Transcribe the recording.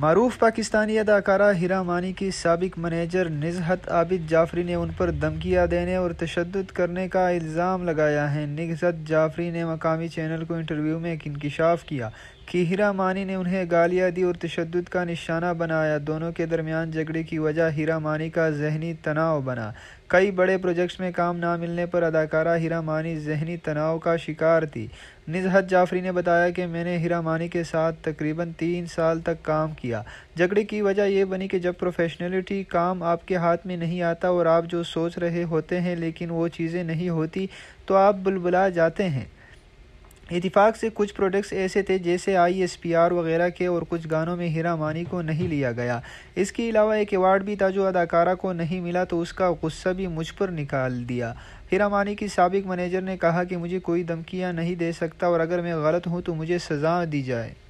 मरूफ पाकिस्तानी अदाकारा हिरा मानी की सबक मैनेजर निजहत आबिद जाफरी ने उन पर धमकियाँ देने और तशद करने का इल्ज़ाम लगाया है निजहत जाफरी ने मकामी चैनल को इंटरव्यू में एक किया कि हीरा मानी ने उन्हें गालियाँ दी और तशद का निशाना बनाया दोनों के दरमियान झगड़े की वजह हीरा मानी का जहनी तनाव बना कई बड़े प्रोजेक्ट्स में काम ना मिलने पर अदाकारा हीरा मानी जहनी तनाव का शिकार थी निजहत जाफरी ने बताया कि मैंने हीरा मानी के साथ तकरीबन तीन साल तक काम किया झगड़े की वजह यह बनी कि जब प्रोफेशनलिटी काम आपके हाथ में नहीं आता और आप जो सोच रहे होते हैं लेकिन वो चीज़ें नहीं होती तो आप बुलबुला जाते हैं इतफ़ाक़ से कुछ प्रोडक्ट्स ऐसे थे जैसे आई एस पी आर वगैरह के और कुछ गानों में हीरा मानी को नहीं लिया गया इसके अलावा एक अवार्ड भी था जो अदाकारा को नहीं मिला तो उसका गुस्सा भी मुझ पर निकाल दिया हीरा मानी की सबक मैनेजर ने कहा कि मुझे कोई धमकियाँ नहीं दे सकता और अगर मैं गलत हूँ तो मुझे सज़ा दी जाए